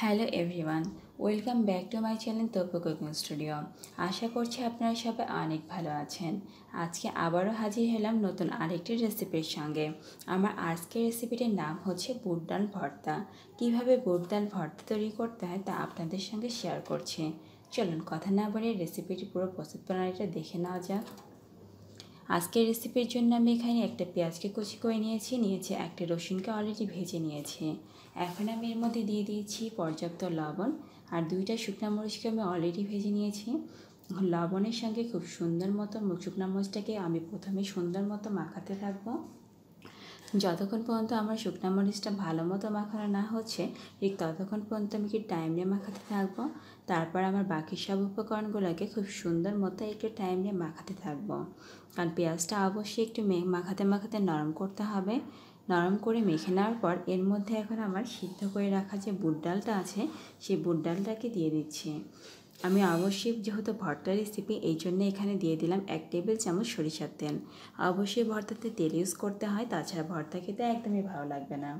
hello everyone welcome back to my channel তপ্য cooking studio আশা করছি আপনারা সবাই অনেক ভালো আছেন আজকে আবারও হাজির হলাম নতুন আরেকটি রেসিপির সঙ্গে আমার আজকের রেসিপিটির নাম হচ্ছে বুট ডাল ভর্তা কীভাবে বুট ডাল ভর্তা তৈরি করতে হয় তা আপনাদের সঙ্গে শেয়ার করছি চলুন কথা না বলে রেসিপিটি পুরো প্রস্তুত প্রণালীটা দেখে নেওয়া যাক আজকের রেসিপির জন্য আমি এখানে একটা পেঁয়াজকে কুচি করে নিয়েছি নিয়েছি একটা রসুনকে অলরেডি ভেজে নিয়েছি এখন আমি এর মধ্যে দিয়ে দিয়েছি পর্যাপ্ত লবণ আর দুইটা শুকনা মরিচকে আমি অলরেডি ভেজে নিয়েছি লবণের সঙ্গে খুব সুন্দর মতো শুকনা মরিচটাকে আমি প্রথমে সুন্দর মতো মাখাতে থাকবো যতক্ষণ পর্যন্ত আমার শুকনা মরিচটা ভালো মতো মাখানো না হচ্ছে ঠিক ততক্ষণ পর্যন্ত আমি কি টাইম নিয়ে মাখাতে থাকবো তারপর আমার বাকি সব উপকরণগুলোকে খুব সুন্দর মতো একটু টাইম নিয়ে মাখাতে থাকবো আর পেঁয়াজটা অবশ্যই একটু মাখাতে মাখাতে নরম করতে হবে নরম করে মেখে নেওয়ার পর এর মধ্যে এখন আমার সিদ্ধ করে রাখা যে বুট ডালটা আছে সেই বুট ডালটাকে দিয়ে দিচ্ছি আমি অবশ্যই যেহেতু ভর্তার রেসিপি এই জন্য এখানে দিয়ে দিলাম এক টেবিল চামচ সরিষার তেল অবশ্যই ভর্তাতে তেল ইউজ করতে হয় তাছাড়া ভর্তা খেতে একদমই ভালো লাগবে না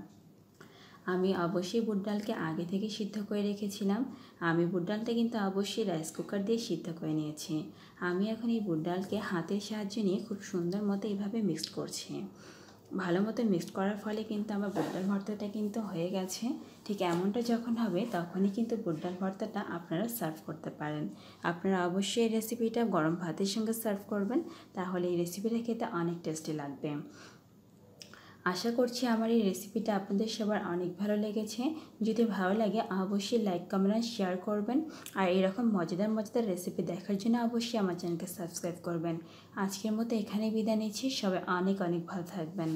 আমি অবশ্যই বুট ডালকে আগে থেকে সিদ্ধ করে রেখেছিলাম আমি বুট ডালটা কিন্তু অবশ্যই রাইস কুকার দিয়ে সিদ্ধ করে নিয়েছি আমি এখন এই বুট ডালকে হাতের সাহায্য নিয়ে খুব সুন্দর মতো এইভাবে মিক্সড করছি ভালো মতো মিক্সড করার ফলে কিন্তু আমার বুটডাল ভর্তাটা কিন্তু হয়ে গেছে ঠিক এমনটা যখন হবে তখনই কিন্তু বুটডাল ভর্তাটা আপনারা সার্ভ করতে পারেন আপনারা অবশ্যই এই রেসিপিটা গরম ভাতের সঙ্গে সার্ভ করবেন তাহলে এই রেসিপিটা খেতে অনেক টেস্টি লাগবে আশা করছি আমার এই রেসিপিটা আপনাদের সবার অনেক ভালো লেগেছে যদি ভালো লাগে অবশ্যই লাইক কমেন্ট শেয়ার করবেন আর এরকম মজাদার মজাদার রেসিপি দেখার জন্য অবশ্যই আমার চ্যানেলকে সাবস্ক্রাইব করবেন আজকের মতো এখানে বিদায় নিচ্ছি সবাই অনেক অনেক ভালো থাকবেন